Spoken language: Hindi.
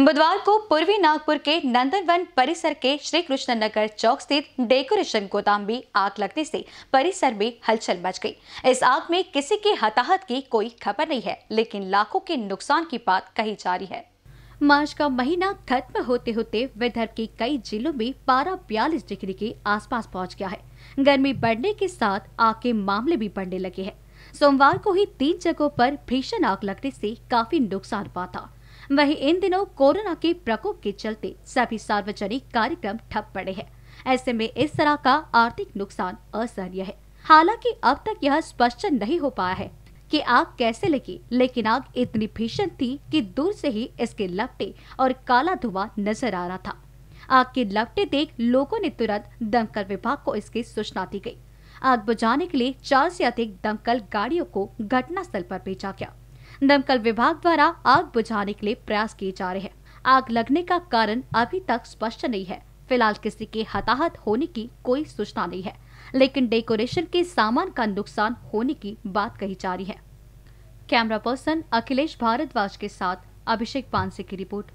बुधवार को पूर्वी नागपुर के नंदनवन परिसर के श्री कृष्ण नगर चौक स्थित डेकोरेशन गोदाम में आग लगने से परिसर में हलचल मच गई इस आग में किसी के हताहत की कोई खबर नहीं है लेकिन लाखों के नुकसान की बात कही जा रही है मार्च का महीना खत्म होते होते विदर्भ के कई जिलों में पारा बयालीस डिग्री के आसपास पहुंच गया है गर्मी बढ़ने के साथ आग के मामले भी बढ़ने लगे हैं सोमवार को ही तीन जगहों पर भीषण आग लगने से काफी नुकसान हुआ था वहीं इन दिनों कोरोना के प्रकोप के चलते सभी सार्वजनिक कार्यक्रम ठप पड़े हैं ऐसे में इस तरह का आर्थिक नुकसान असहनीय है हालांकि अब तक यह स्पष्ट नहीं हो पाया है कि आग कैसे लगी लेकिन आग इतनी भीषण थी कि दूर से ही इसके लपटे और काला धुआं नजर आ रहा था आग के लपटे देख लोगों ने तुरंत दमकल विभाग को इसकी सूचना दी गई आग बुझाने के लिए चार से अधिक दमकल गाड़ियों को घटनास्थल पर भेजा गया दमकल विभाग द्वारा आग बुझाने के लिए प्रयास किए जा रहे हैं आग लगने का कारण अभी तक स्पष्ट नहीं है फिलहाल किसी के हताहत होने की कोई सूचना नहीं है लेकिन डेकोरेशन के सामान का नुकसान होने की बात कही जा रही है कैमरा पर्सन अखिलेश भारद्वाज के साथ अभिषेक पानसे की रिपोर्ट